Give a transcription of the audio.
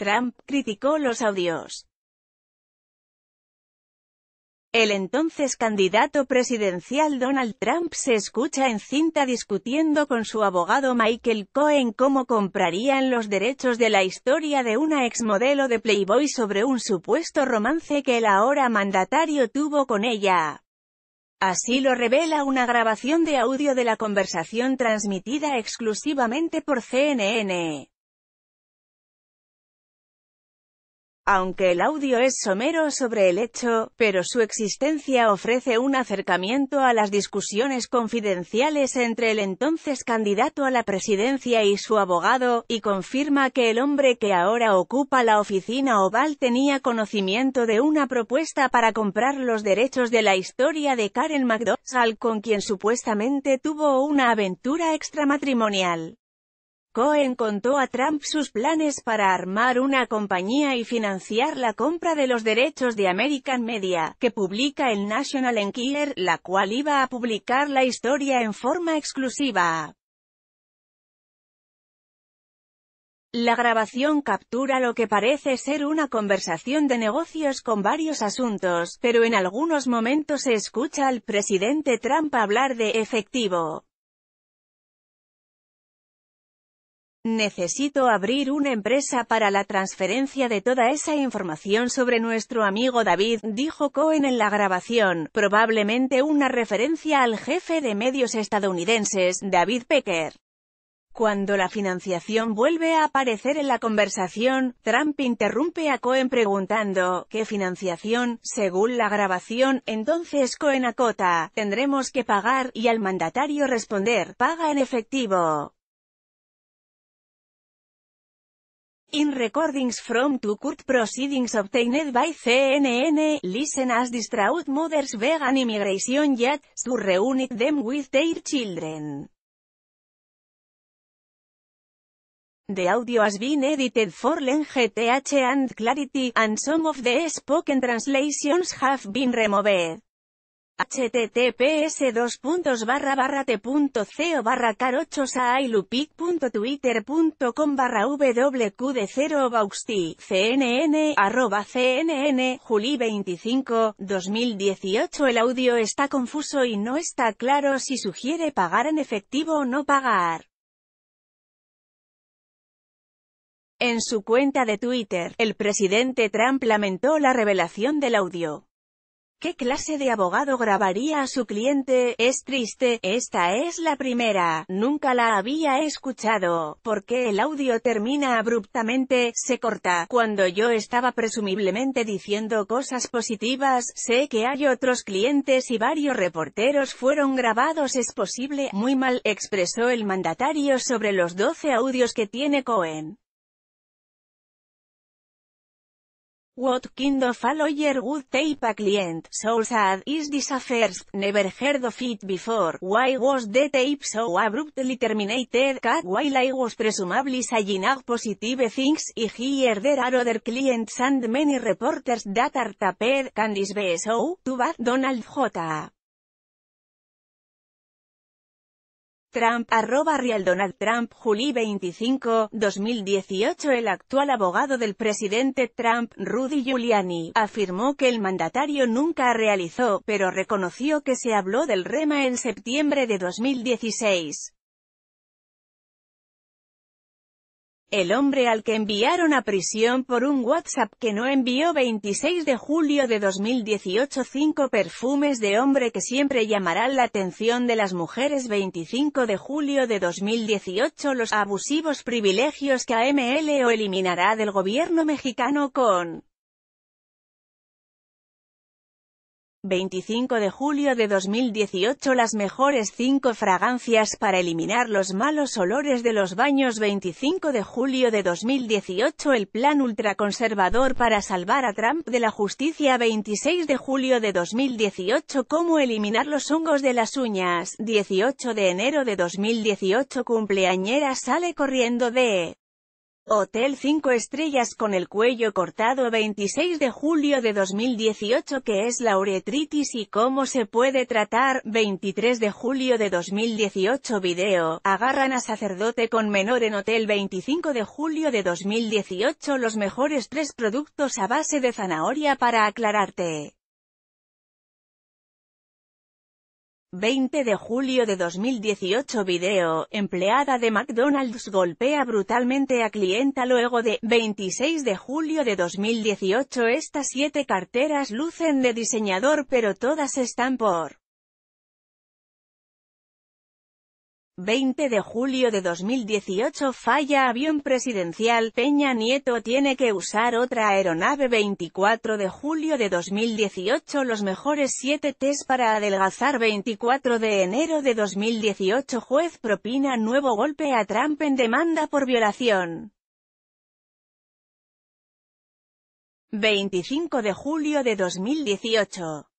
Trump criticó los audios. El entonces candidato presidencial Donald Trump se escucha en cinta discutiendo con su abogado Michael Cohen cómo comprarían los derechos de la historia de una exmodelo de Playboy sobre un supuesto romance que el ahora mandatario tuvo con ella. Así lo revela una grabación de audio de la conversación transmitida exclusivamente por CNN. aunque el audio es somero sobre el hecho, pero su existencia ofrece un acercamiento a las discusiones confidenciales entre el entonces candidato a la presidencia y su abogado, y confirma que el hombre que ahora ocupa la oficina oval tenía conocimiento de una propuesta para comprar los derechos de la historia de Karen McDonald, con quien supuestamente tuvo una aventura extramatrimonial. Cohen contó a Trump sus planes para armar una compañía y financiar la compra de los derechos de American Media, que publica el National Enquirer, la cual iba a publicar la historia en forma exclusiva. La grabación captura lo que parece ser una conversación de negocios con varios asuntos, pero en algunos momentos se escucha al presidente Trump hablar de efectivo. Necesito abrir una empresa para la transferencia de toda esa información sobre nuestro amigo David, dijo Cohen en la grabación, probablemente una referencia al jefe de medios estadounidenses, David Pecker. Cuando la financiación vuelve a aparecer en la conversación, Trump interrumpe a Cohen preguntando, ¿qué financiación? Según la grabación, entonces Cohen acota, tendremos que pagar, y al mandatario responder, paga en efectivo. In recordings from two court proceedings obtained by CNN, listen as distraught mothers vegan immigration yet, to reunite them with their children. The audio has been edited for LengTH and Clarity, and some of the spoken translations have been removed https dos barra barra t.co barra barra wqd0 bauxti arroba cnn juli 25 2018 el audio está confuso y no está claro si sugiere pagar en efectivo o no pagar En su cuenta de Twitter, el presidente Trump lamentó la revelación del audio. ¿Qué clase de abogado grabaría a su cliente? Es triste, esta es la primera, nunca la había escuchado, porque el audio termina abruptamente, se corta, cuando yo estaba presumiblemente diciendo cosas positivas, sé que hay otros clientes y varios reporteros fueron grabados es posible, muy mal, expresó el mandatario sobre los 12 audios que tiene Cohen. What kind of a lawyer would tape a client? So sad is this a first, never heard of it before. Why was the tape so abruptly terminated? Cat while I was presumably saying out positive things, I hear there are other clients and many reporters that are taped. Can this be so? Too bad Donald J. Trump, arroba Real Donald Trump, Juli 25, 2018 El actual abogado del presidente Trump, Rudy Giuliani, afirmó que el mandatario nunca realizó, pero reconoció que se habló del REMA en septiembre de 2016. El hombre al que enviaron a prisión por un WhatsApp que no envió 26 de julio de 2018 5 perfumes de hombre que siempre llamarán la atención de las mujeres 25 de julio de 2018 los abusivos privilegios que o eliminará del gobierno mexicano con 25 de julio de 2018 Las mejores cinco fragancias para eliminar los malos olores de los baños 25 de julio de 2018 El plan ultraconservador para salvar a Trump de la justicia 26 de julio de 2018 Cómo eliminar los hongos de las uñas 18 de enero de 2018 Cumpleañera sale corriendo de Hotel 5 estrellas con el cuello cortado 26 de julio de 2018 que es la uretritis y cómo se puede tratar 23 de julio de 2018 video, agarran a sacerdote con menor en hotel 25 de julio de 2018 los mejores tres productos a base de zanahoria para aclararte. 20 de julio de 2018 Video, empleada de McDonald's golpea brutalmente a clienta luego de, 26 de julio de 2018 Estas siete carteras lucen de diseñador pero todas están por 20 de julio de 2018 Falla avión presidencial, Peña Nieto tiene que usar otra aeronave 24 de julio de 2018 Los mejores 7 test para adelgazar 24 de enero de 2018 Juez propina nuevo golpe a Trump en demanda por violación 25 de julio de 2018